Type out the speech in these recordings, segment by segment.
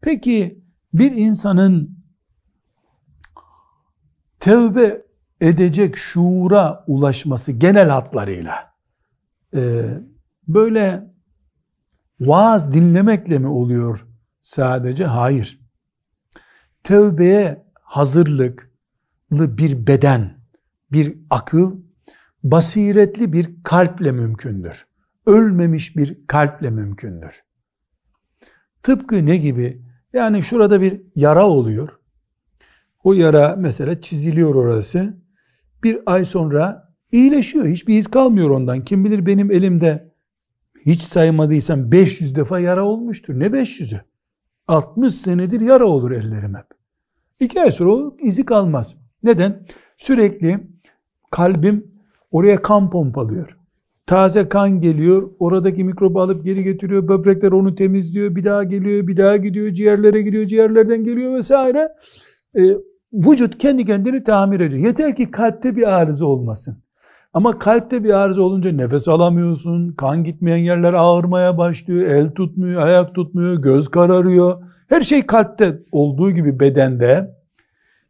Peki bir insanın tevbe edecek şuura ulaşması genel hatlarıyla e, böyle vaaz dinlemekle mi oluyor sadece? Hayır. Tevbeye hazırlıklı bir beden, bir akıl, basiretli bir kalple mümkündür. Ölmemiş bir kalple mümkündür. Tıpkı ne gibi? Yani şurada bir yara oluyor. O yara mesela çiziliyor orası. Bir ay sonra iyileşiyor. Hiçbir iz kalmıyor ondan. Kim bilir benim elimde hiç saymadıysam 500 defa yara olmuştur. Ne 500'ü? 60 senedir yara olur ellerim hep. İki ay sonra o izi kalmaz. Neden? Sürekli kalbim oraya kan pompalıyor. Taze kan geliyor, oradaki mikrobu alıp geri getiriyor, böbrekler onu temizliyor, bir daha geliyor, bir daha gidiyor, ciğerlere gidiyor, ciğerlerden geliyor vesaire. E, vücut kendi kendini tamir ediyor. Yeter ki kalpte bir arıza olmasın. Ama kalpte bir arıza olunca nefes alamıyorsun, kan gitmeyen yerler ağırmaya başlıyor, el tutmuyor, ayak tutmuyor, göz kararıyor. Her şey kalpte olduğu gibi bedende,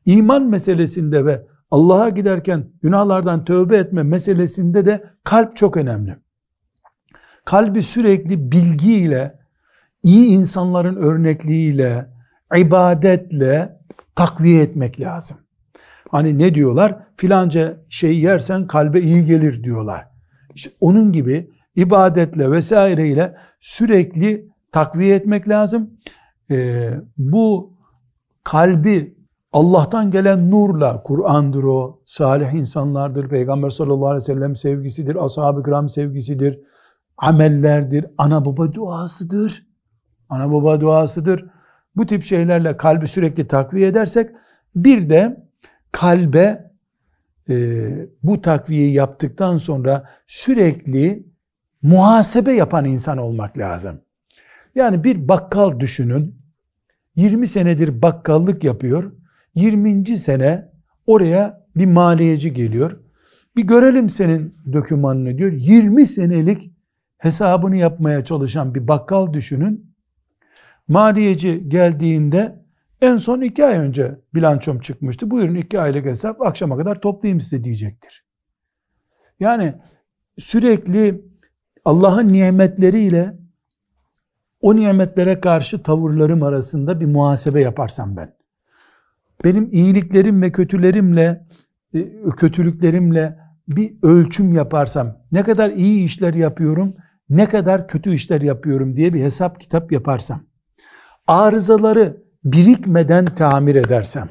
İman meselesinde ve Allah'a giderken günahlardan tövbe etme meselesinde de kalp çok önemli. Kalbi sürekli bilgiyle, iyi insanların örnekliğiyle, ibadetle takviye etmek lazım. Hani ne diyorlar? Filanca şeyi yersen kalbe iyi gelir diyorlar. İşte onun gibi ibadetle vesaireyle sürekli takviye etmek lazım. Ee, bu kalbi Allah'tan gelen nurla Kur'an'dır o, salih insanlardır, Peygamber sallallahu aleyhi ve sellem sevgisidir, ashab-ı kiram sevgisidir, amellerdir, ana baba duasıdır. Ana baba duasıdır. Bu tip şeylerle kalbi sürekli takviye edersek bir de kalbe e, bu takviyeyi yaptıktan sonra sürekli muhasebe yapan insan olmak lazım. Yani bir bakkal düşünün, 20 senedir bakkallık yapıyor, 20. sene oraya bir maliyeci geliyor. Bir görelim senin dökümanını diyor. 20 senelik hesabını yapmaya çalışan bir bakkal düşünün. Maliyeci geldiğinde en son iki ay önce bilançom çıkmıştı. Buyurun iki aylık hesap akşama kadar toplayayım size diyecektir. Yani sürekli Allah'ın nimetleriyle o nimetlere karşı tavırlarım arasında bir muhasebe yaparsam ben benim iyiliklerim ve kötülerimle e, kötülüklerimle bir ölçüm yaparsam ne kadar iyi işler yapıyorum ne kadar kötü işler yapıyorum diye bir hesap kitap yaparsam arızaları birikmeden tamir edersem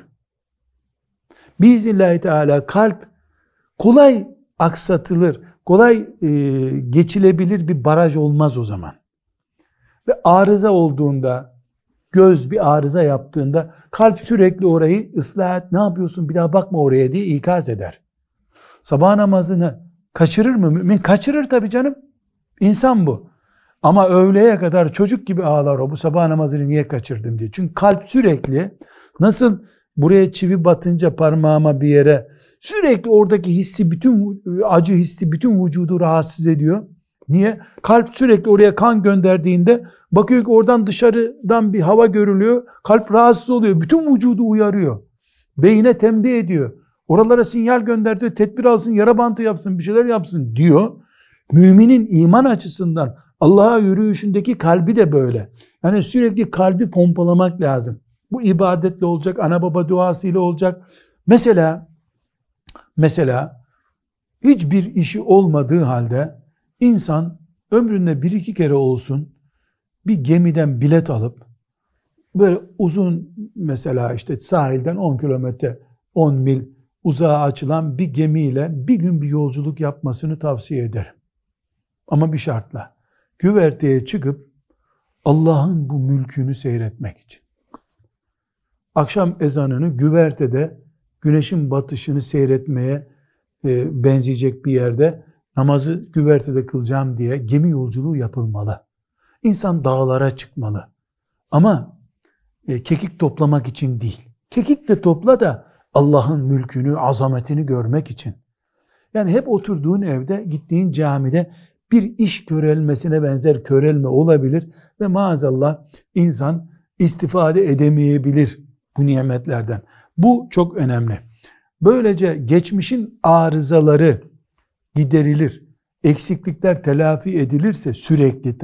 biiznillahü teala kalp kolay aksatılır kolay e, geçilebilir bir baraj olmaz o zaman ve arıza olduğunda göz bir arıza yaptığında kalp sürekli orayı ıslah et, ne yapıyorsun bir daha bakma oraya diye ikaz eder. Sabah namazını kaçırır mı mümin? Kaçırır tabii canım. İnsan bu. Ama öğleye kadar çocuk gibi ağlar o bu sabah namazını niye kaçırdım diye. Çünkü kalp sürekli nasıl buraya çivi batınca parmağıma bir yere sürekli oradaki hissi bütün acı hissi bütün vücudu rahatsız ediyor. Niye? Kalp sürekli oraya kan gönderdiğinde bakıyor ki oradan dışarıdan bir hava görülüyor. Kalp rahatsız oluyor. Bütün vücudu uyarıyor. Beyine tembih ediyor. Oralara sinyal gönderdi, diyor. Tedbir alsın, yara bantı yapsın, bir şeyler yapsın diyor. Müminin iman açısından Allah'a yürüyüşündeki kalbi de böyle. Yani sürekli kalbi pompalamak lazım. Bu ibadetle olacak, ana baba duasıyla olacak. Mesela mesela hiçbir işi olmadığı halde İnsan ömründe bir iki kere olsun bir gemiden bilet alıp böyle uzun mesela işte sahilden 10 kilometre 10 mil uzağa açılan bir gemiyle bir gün bir yolculuk yapmasını tavsiye ederim. Ama bir şartla güverteye çıkıp Allah'ın bu mülkünü seyretmek için. Akşam ezanını güvertede güneşin batışını seyretmeye e, benzeyecek bir yerde namazı güvertede kılacağım diye gemi yolculuğu yapılmalı. İnsan dağlara çıkmalı. Ama e, kekik toplamak için değil. Kekik de topla da Allah'ın mülkünü, azametini görmek için. Yani hep oturduğun evde, gittiğin camide bir iş körelmesine benzer körelme olabilir ve maazallah insan istifade edemeyebilir bu nimetlerden. Bu çok önemli. Böylece geçmişin arızaları giderilir, eksiklikler telafi edilirse sürekli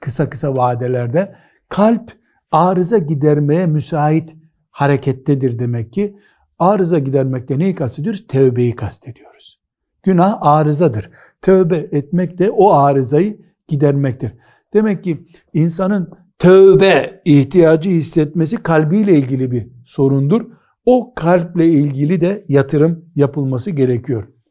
kısa kısa vadelerde kalp arıza gidermeye müsait harekettedir demek ki. Arıza gidermekte neyi kastediyoruz? Tevbeyi kastediyoruz. Günah arızadır. Tövbe etmek de o arızayı gidermektir. Demek ki insanın tövbe ihtiyacı hissetmesi kalbiyle ilgili bir sorundur. O kalple ilgili de yatırım yapılması gerekiyor.